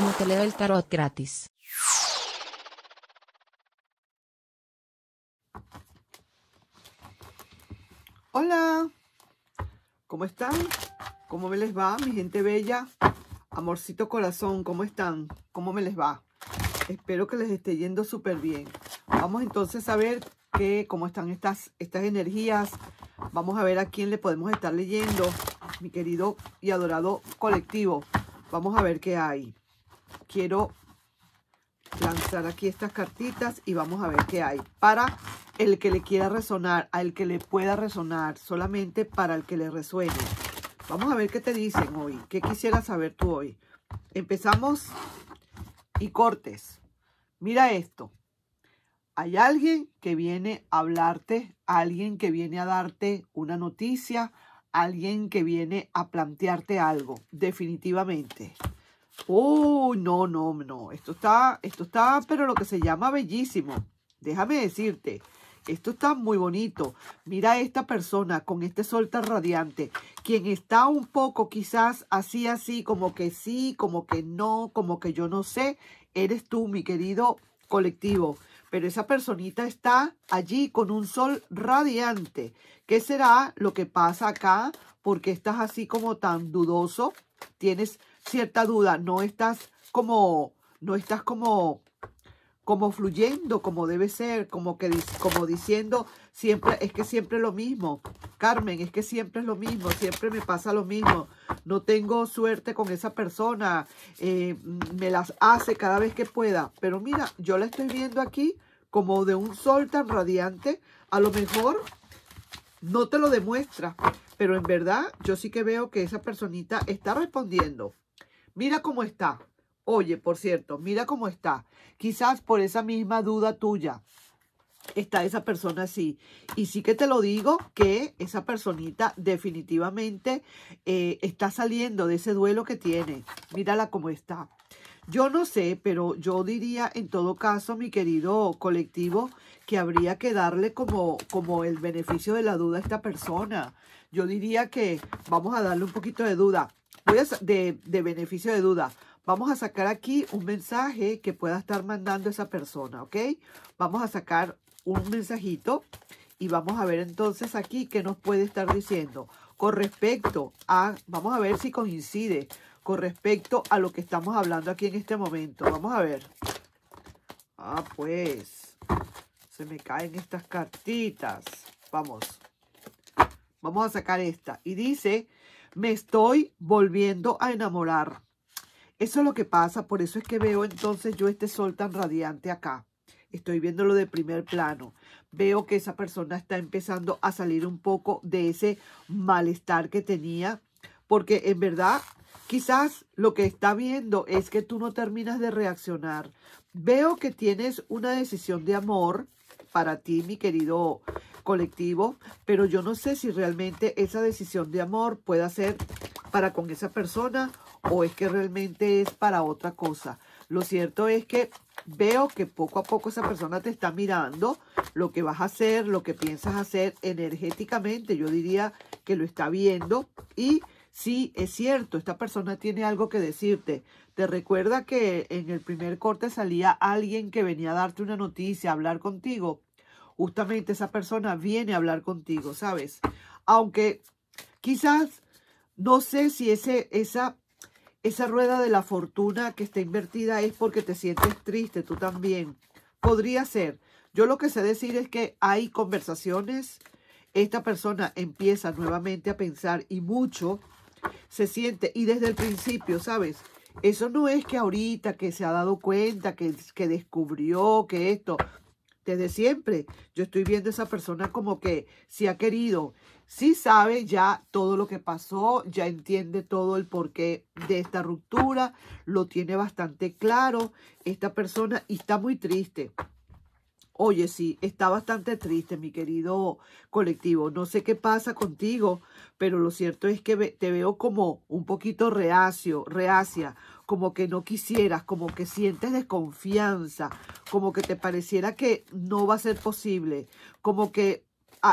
como te leo el tarot gratis. Hola, ¿cómo están? ¿Cómo me les va, mi gente bella? Amorcito corazón, ¿cómo están? ¿Cómo me les va? Espero que les esté yendo súper bien. Vamos entonces a ver que, cómo están estas, estas energías. Vamos a ver a quién le podemos estar leyendo, mi querido y adorado colectivo. Vamos a ver qué hay quiero lanzar aquí estas cartitas y vamos a ver qué hay. Para el que le quiera resonar, al que le pueda resonar, solamente para el que le resuene. Vamos a ver qué te dicen hoy, qué quisieras saber tú hoy. Empezamos y cortes. Mira esto. Hay alguien que viene a hablarte, alguien que viene a darte una noticia, alguien que viene a plantearte algo, Definitivamente. Oh, no, no, no. Esto está, esto está, pero lo que se llama bellísimo. Déjame decirte. Esto está muy bonito. Mira esta persona con este sol tan radiante, quien está un poco quizás así, así, como que sí, como que no, como que yo no sé. Eres tú, mi querido colectivo. Pero esa personita está allí con un sol radiante. ¿Qué será lo que pasa acá? Porque estás así como tan dudoso. Tienes cierta duda, no estás como, no estás como, como fluyendo, como debe ser, como que, como diciendo, siempre, es que siempre es lo mismo, Carmen, es que siempre es lo mismo, siempre me pasa lo mismo, no tengo suerte con esa persona, eh, me las hace cada vez que pueda, pero mira, yo la estoy viendo aquí como de un sol tan radiante, a lo mejor no te lo demuestra, pero en verdad yo sí que veo que esa personita está respondiendo. Mira cómo está. Oye, por cierto, mira cómo está. Quizás por esa misma duda tuya está esa persona así. Y sí que te lo digo que esa personita definitivamente eh, está saliendo de ese duelo que tiene. Mírala cómo está. Yo no sé, pero yo diría en todo caso, mi querido colectivo, que habría que darle como, como el beneficio de la duda a esta persona. Yo diría que vamos a darle un poquito de duda, de, de beneficio de duda vamos a sacar aquí un mensaje que pueda estar mandando esa persona, ¿ok? Vamos a sacar un mensajito y vamos a ver entonces aquí qué nos puede estar diciendo con respecto a, vamos a ver si coincide con respecto a lo que estamos hablando aquí en este momento. Vamos a ver. Ah, pues. Se me caen estas cartitas. Vamos. Vamos a sacar esta. Y dice, me estoy volviendo a enamorar. Eso es lo que pasa. Por eso es que veo entonces yo este sol tan radiante acá. Estoy viéndolo de primer plano. Veo que esa persona está empezando a salir un poco de ese malestar que tenía. Porque en verdad Quizás lo que está viendo es que tú no terminas de reaccionar. Veo que tienes una decisión de amor para ti, mi querido colectivo, pero yo no sé si realmente esa decisión de amor puede ser para con esa persona o es que realmente es para otra cosa. Lo cierto es que veo que poco a poco esa persona te está mirando lo que vas a hacer, lo que piensas hacer energéticamente, yo diría que lo está viendo y Sí, es cierto, esta persona tiene algo que decirte. Te recuerda que en el primer corte salía alguien que venía a darte una noticia, a hablar contigo. Justamente esa persona viene a hablar contigo, ¿sabes? Aunque quizás no sé si ese, esa, esa rueda de la fortuna que está invertida es porque te sientes triste, tú también. Podría ser. Yo lo que sé decir es que hay conversaciones. Esta persona empieza nuevamente a pensar y mucho se siente y desde el principio, ¿sabes? Eso no es que ahorita que se ha dado cuenta, que, que descubrió que esto, desde siempre yo estoy viendo a esa persona como que si ha querido, si sabe ya todo lo que pasó, ya entiende todo el porqué de esta ruptura, lo tiene bastante claro esta persona y está muy triste. Oye, sí, está bastante triste, mi querido colectivo. No sé qué pasa contigo, pero lo cierto es que te veo como un poquito reacio, reacia, como que no quisieras, como que sientes desconfianza, como que te pareciera que no va a ser posible, como que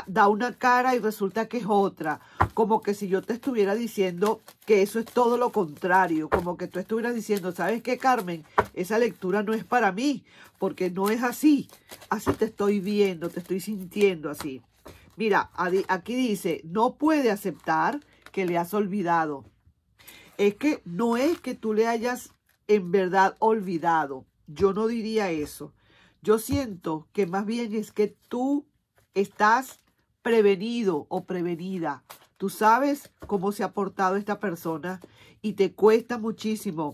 da una cara y resulta que es otra. Como que si yo te estuviera diciendo que eso es todo lo contrario, como que tú estuvieras diciendo, ¿sabes qué, Carmen? Esa lectura no es para mí, porque no es así. Así te estoy viendo, te estoy sintiendo así. Mira, aquí dice, no puede aceptar que le has olvidado. Es que no es que tú le hayas en verdad olvidado. Yo no diría eso. Yo siento que más bien es que tú estás prevenido o prevenida. Tú sabes cómo se ha portado esta persona y te cuesta muchísimo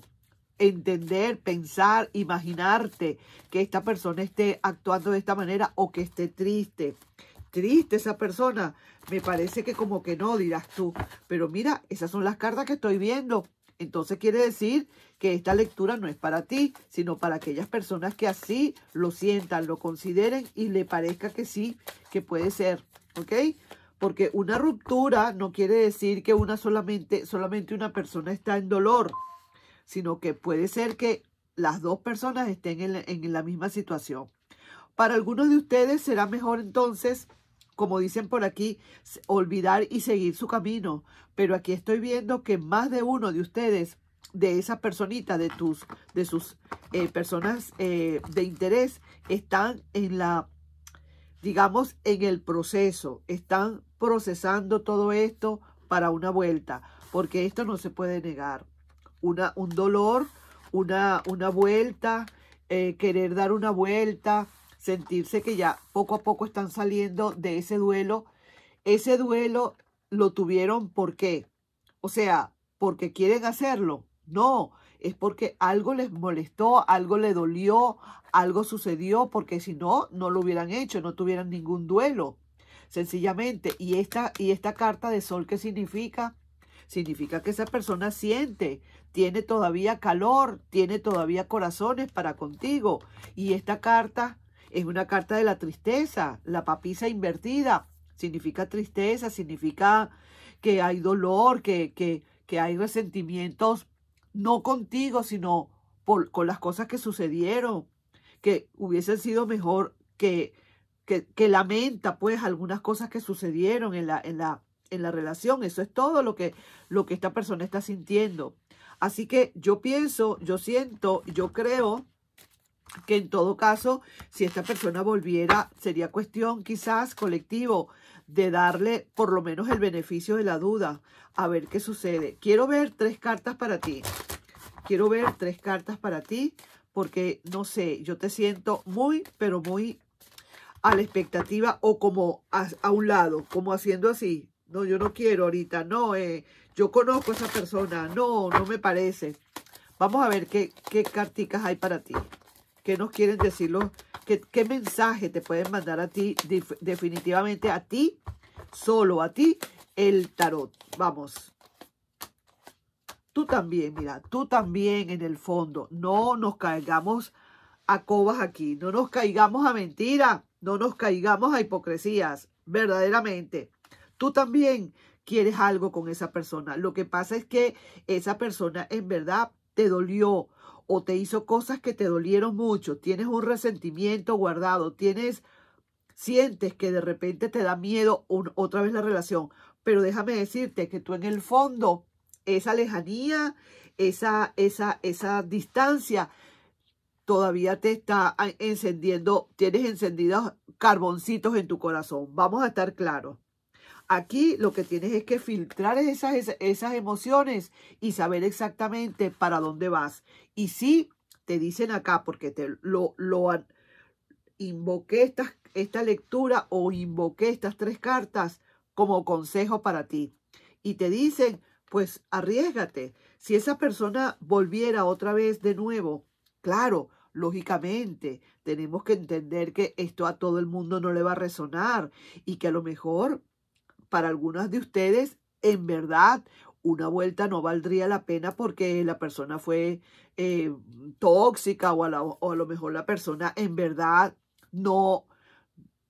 entender, pensar, imaginarte que esta persona esté actuando de esta manera o que esté triste. Triste esa persona. Me parece que como que no, dirás tú. Pero mira, esas son las cartas que estoy viendo. Entonces quiere decir que esta lectura no es para ti, sino para aquellas personas que así lo sientan, lo consideren y le parezca que sí, que puede ser, ¿ok? Porque una ruptura no quiere decir que una solamente, solamente una persona está en dolor, sino que puede ser que las dos personas estén en en la misma situación. Para algunos de ustedes será mejor entonces como dicen por aquí, olvidar y seguir su camino. Pero aquí estoy viendo que más de uno de ustedes, de esa personita, de, tus, de sus eh, personas eh, de interés, están en la, digamos, en el proceso. Están procesando todo esto para una vuelta, porque esto no se puede negar. Una, un dolor, una, una vuelta, eh, querer dar una vuelta, sentirse que ya poco a poco están saliendo de ese duelo. Ese duelo lo tuvieron ¿por qué? O sea, porque quieren hacerlo. No, es porque algo les molestó, algo le dolió, algo sucedió, porque si no, no lo hubieran hecho, no tuvieran ningún duelo. Sencillamente, y esta, y esta carta de sol, ¿qué significa? Significa que esa persona siente, tiene todavía calor, tiene todavía corazones para contigo. Y esta carta es una carta de la tristeza, la papisa invertida. Significa tristeza, significa que hay dolor, que, hay resentimientos, no contigo, sino con las cosas que sucedieron, que hubiesen sido mejor, que, que, que lamenta pues algunas cosas que sucedieron en la, en la, en la relación. Eso es todo lo que, lo que esta persona está sintiendo. Así que yo pienso, yo siento, yo creo que en todo caso, si esta persona volviera, sería cuestión quizás colectivo de darle por lo menos el beneficio de la duda, a ver qué sucede. Quiero ver tres cartas para ti. Quiero ver tres cartas para ti, porque no sé, yo te siento muy, pero muy a la expectativa o como a, un lado, como haciendo así. No, yo no quiero ahorita, no, eh, yo conozco a esa persona, no, no me parece. Vamos a ver qué, qué carticas hay para ti. ¿Qué nos quieren decir qué, mensaje te pueden mandar a ti, definitivamente a ti, solo a ti, el tarot? Vamos. Tú también, mira, tú también en el fondo. No nos caigamos a cobas aquí, no nos caigamos a mentiras, no nos caigamos a hipocresías, verdaderamente. Tú también quieres algo con esa persona. Lo que pasa es que esa persona en verdad te dolió o te hizo cosas que te dolieron mucho, tienes un resentimiento guardado, tienes, sientes que de repente te da miedo otra vez la relación, pero déjame decirte que tú en el fondo, esa lejanía, esa, esa, esa distancia, todavía te está encendiendo, tienes encendidos carboncitos en tu corazón, vamos a estar claros. Aquí lo que tienes es que filtrar esas, esas emociones y saber exactamente para dónde vas. Y sí, te dicen acá, porque te lo, invoqué esta, esta lectura o invoqué estas tres cartas como consejo para ti. Y te dicen, pues arriesgate. Si esa persona volviera otra vez de nuevo, claro, lógicamente tenemos que entender que esto a todo el mundo no le va a resonar y que a lo mejor para algunas de ustedes, en verdad, una vuelta no valdría la pena porque la persona fue eh, tóxica o a, lo mejor la persona en verdad no,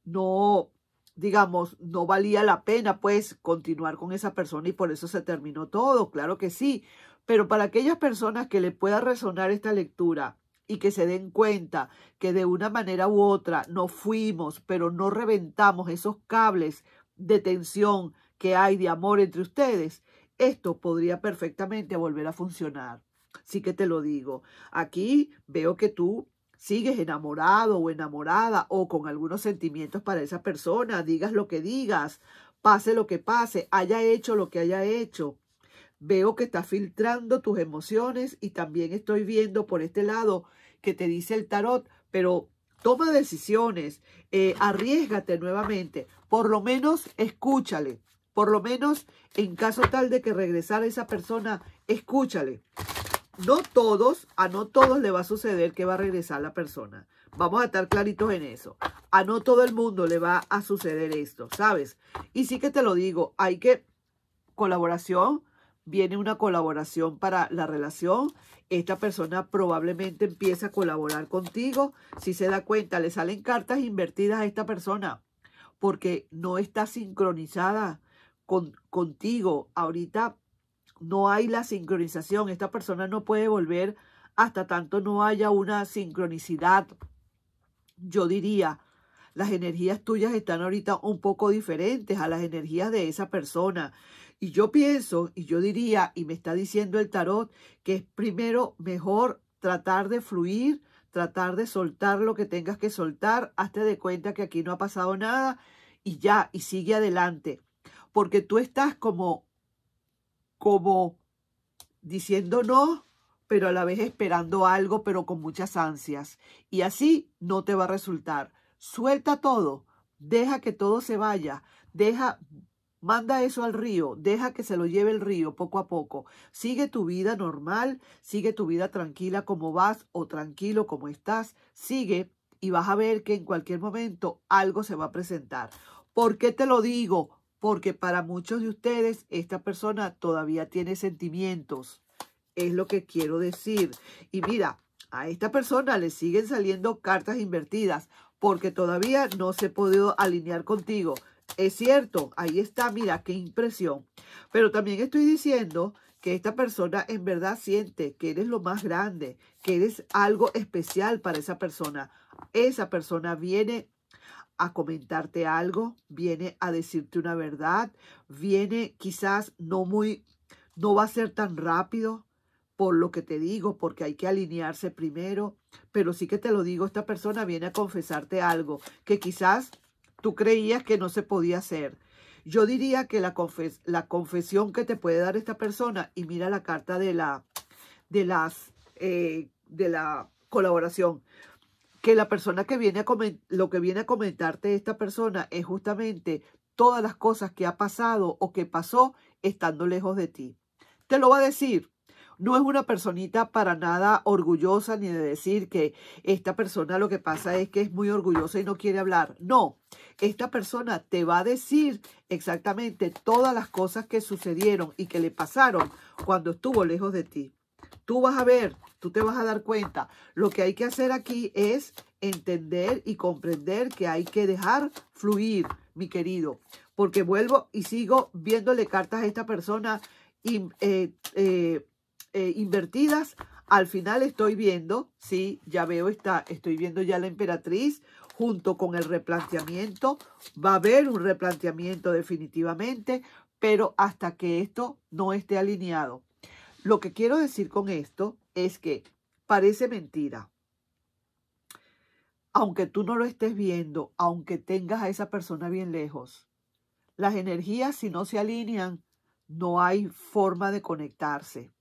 no, digamos, no valía la pena pues continuar con esa persona y por eso se terminó todo, claro que sí. Pero para aquellas personas que le pueda resonar esta lectura y que se den cuenta que de una manera u otra no fuimos, pero no reventamos esos cables de tensión que hay de amor entre ustedes, esto podría perfectamente volver a funcionar. Sí que te lo digo. Aquí veo que tú sigues enamorado o enamorada o con algunos sentimientos para esa persona, digas lo que digas, pase lo que pase, haya hecho lo que haya hecho. Veo que estás filtrando tus emociones y también estoy viendo por este lado que te dice el tarot, pero Toma decisiones, eh, arriesgate nuevamente, por lo menos escúchale, por lo menos en caso tal de que regresara esa persona, escúchale. No todos, a no todos le va a suceder que va a regresar la persona. Vamos a estar claritos en eso. A no todo el mundo le va a suceder esto, ¿sabes? Y sí que te lo digo, hay que colaboración, viene una colaboración para la relación. Esta persona probablemente empieza a colaborar contigo. Si se da cuenta, le salen cartas invertidas a esta persona porque no está sincronizada con, contigo. Ahorita no hay la sincronización. Esta persona no puede volver hasta tanto no haya una sincronicidad. Yo diría, las energías tuyas están ahorita un poco diferentes a las energías de esa persona. Y yo pienso, y yo diría, y me está diciendo el tarot, que es primero mejor tratar de fluir, tratar de soltar lo que tengas que soltar, hazte de cuenta que aquí no ha pasado nada y ya, y sigue adelante. Porque tú estás como, como diciendo no, pero a la vez esperando algo, pero con muchas ansias. Y así no te va a resultar. Suelta todo, deja que todo se vaya, deja, Manda eso al río, deja que se lo lleve el río poco a poco. Sigue tu vida normal, sigue tu vida tranquila como vas o tranquilo como estás. Sigue y vas a ver que en cualquier momento algo se va a presentar. ¿Por qué te lo digo? Porque para muchos de ustedes esta persona todavía tiene sentimientos. Es lo que quiero decir. Y mira, a esta persona le siguen saliendo cartas invertidas porque todavía no se ha podido alinear contigo. Es cierto, ahí está, mira qué impresión. Pero también estoy diciendo que esta persona en verdad siente que eres lo más grande, que eres algo especial para esa persona. Esa persona viene a comentarte algo, viene a decirte una verdad, viene quizás no muy, no va a ser tan rápido por lo que te digo, porque hay que alinearse primero, pero sí que te lo digo, esta persona viene a confesarte algo que quizás tú creías que no se podía hacer. Yo diría que la, confesión que te puede dar esta persona, y mira la carta de la, de las, eh, de la colaboración, que la persona que viene a lo que viene a comentarte esta persona es justamente todas las cosas que ha pasado o que pasó estando lejos de ti. Te lo va a decir, no es una personita para nada orgullosa ni de decir que esta persona lo que pasa es que es muy orgullosa y no quiere hablar. No, esta persona te va a decir exactamente todas las cosas que sucedieron y que le pasaron cuando estuvo lejos de ti. Tú vas a ver, tú te vas a dar cuenta. Lo que hay que hacer aquí es entender y comprender que hay que dejar fluir, mi querido. Porque vuelvo y sigo viéndole cartas a esta persona y eh, eh, eh, invertidas, al final estoy viendo, sí, ya veo, está, estoy viendo ya la emperatriz junto con el replanteamiento. Va a haber un replanteamiento definitivamente, pero hasta que esto no esté alineado. Lo que quiero decir con esto es que parece mentira. Aunque tú no lo estés viendo, aunque tengas a esa persona bien lejos, las energías si no se alinean, no hay forma de conectarse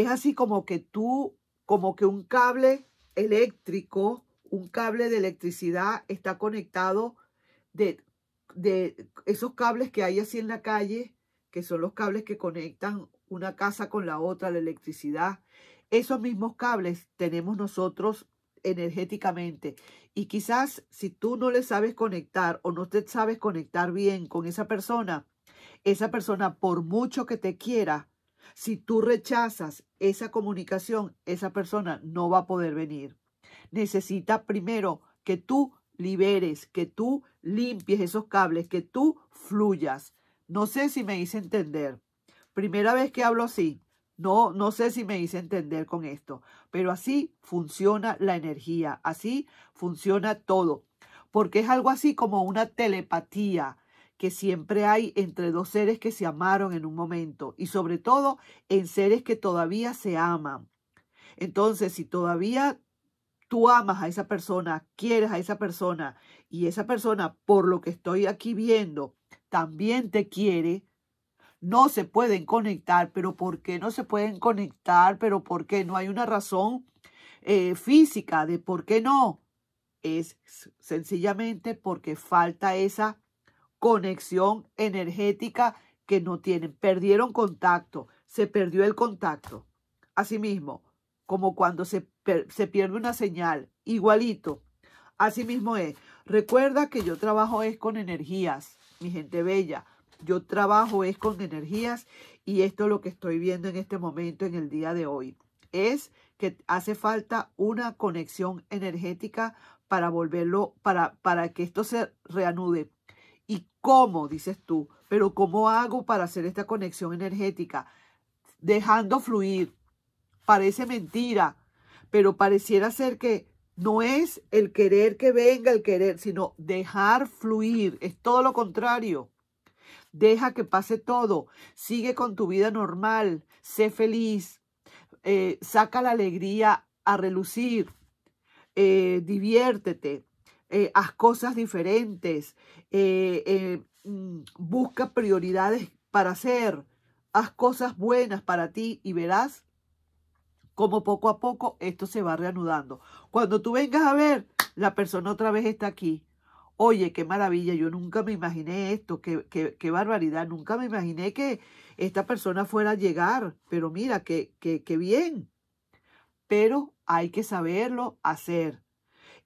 es así como que tú, como que un cable eléctrico, un cable de electricidad está conectado de, de esos cables que hay así en la calle, que son los cables que conectan una casa con la otra, la electricidad. Esos mismos cables tenemos nosotros energéticamente. Y quizás si tú no le sabes conectar o no te sabes conectar bien con esa persona, esa persona, por mucho que te quiera, si tú rechazas esa comunicación, esa persona no va a poder venir. Necesita primero que tú liberes, que tú limpies esos cables, que tú fluyas. No sé si me hice entender. Primera vez que hablo así. No, no sé si me hice entender con esto, pero así funciona la energía, así funciona todo, porque es algo así como una telepatía que siempre hay entre dos seres que se amaron en un momento y sobre todo en seres que todavía se aman. Entonces, si todavía tú amas a esa persona, quieres a esa persona y esa persona, por lo que estoy aquí viendo, también te quiere, no se pueden conectar, pero ¿por qué no se pueden conectar? Pero ¿por qué no hay una razón eh, física de por qué no? Es sencillamente porque falta esa conexión energética que no tienen. Perdieron contacto, se perdió el contacto. Asimismo, como cuando se, pierde una señal, igualito. Asimismo es. Recuerda que yo trabajo es con energías, mi gente bella. Yo trabajo es con energías y esto es lo que estoy viendo en este momento, en el día de hoy. Es que hace falta una conexión energética para volverlo, para, para que esto se reanude. ¿Cómo? Dices tú, pero ¿cómo hago para hacer esta conexión energética? Dejando fluir. Parece mentira, pero pareciera ser que no es el querer que venga el querer, sino dejar fluir. Es todo lo contrario. Deja que pase todo. Sigue con tu vida normal. Sé feliz. Eh, saca la alegría a relucir. Eh, diviértete. Eh, haz cosas diferentes, eh, eh, mm, busca prioridades para hacer, haz cosas buenas para ti y verás cómo poco a poco esto se va reanudando. Cuando tú vengas a ver, la persona otra vez está aquí. Oye, qué maravilla, yo nunca me imaginé esto, qué, qué, barbaridad, nunca me imaginé que esta persona fuera a llegar, pero mira, qué, qué bien. Pero hay que saberlo hacer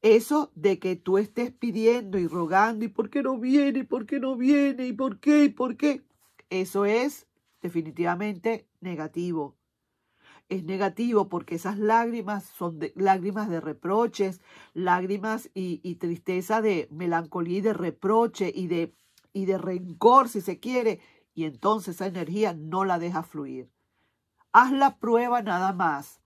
eso de que tú estés pidiendo y rogando, ¿y por qué no viene? ¿Y por qué no viene? ¿Y por qué? ¿Y por qué? Eso es definitivamente negativo. Es negativo porque esas lágrimas son lágrimas de reproches, lágrimas y, tristeza de melancolía y de reproche y de, y de rencor, si se quiere. Y entonces esa energía no la deja fluir. Haz la prueba nada más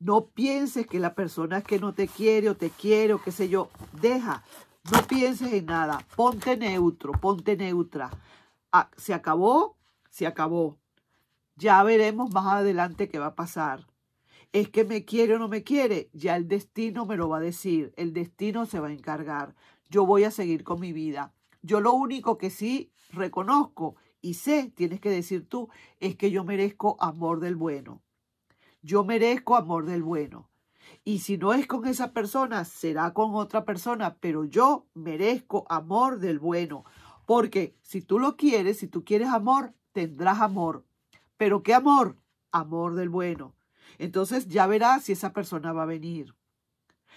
no pienses que la persona que no te quiere o te quiere o qué sé yo, deja. No pienses en nada. Ponte neutro, ponte neutra. Ah, se acabó, se acabó. Ya veremos más adelante qué va a pasar. Es que me quiere o no me quiere. Ya el destino me lo va a decir. El destino se va a encargar. Yo voy a seguir con mi vida. Yo lo único que sí reconozco y sé, tienes que decir tú, es que yo merezco amor del bueno. Yo merezco amor del bueno. Y si no es con esa persona, será con otra persona, pero yo merezco amor del bueno. Porque si tú lo quieres, si tú quieres amor, tendrás amor. Pero ¿qué amor? Amor del bueno. Entonces ya verás si esa persona va a venir.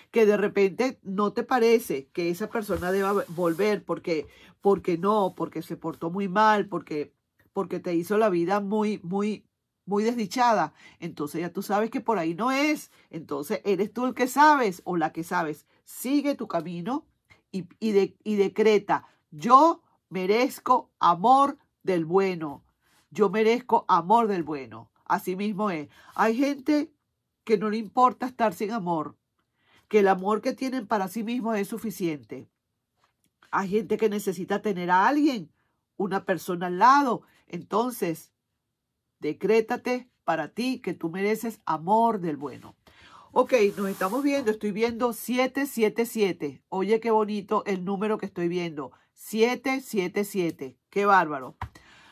Que de repente no te parece que esa persona deba volver porque, porque no, porque se portó muy mal, porque, porque te hizo la vida muy, muy, muy desdichada. Entonces ya tú sabes que por ahí no es. Entonces eres tú el que sabes o la que sabes. Sigue tu camino y, decreta, yo merezco amor del bueno. Yo merezco amor del bueno. Así mismo es. Hay gente que no le importa estar sin amor, que el amor que tienen para sí mismos es suficiente. Hay gente que necesita tener a alguien, una persona al lado. Entonces, Decrétate para ti que tú mereces amor del bueno. Ok, nos estamos viendo. Estoy viendo 777. Oye, qué bonito el número que estoy viendo. 777. Qué bárbaro.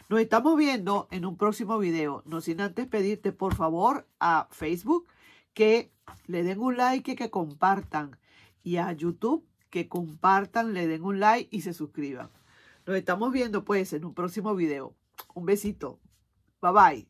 Nos estamos viendo en un próximo video. No sin antes pedirte, por favor, a Facebook que le den un like y que compartan. Y a YouTube que compartan, le den un like y se suscriban. Nos estamos viendo, pues, en un próximo video. Un besito. Bye bye.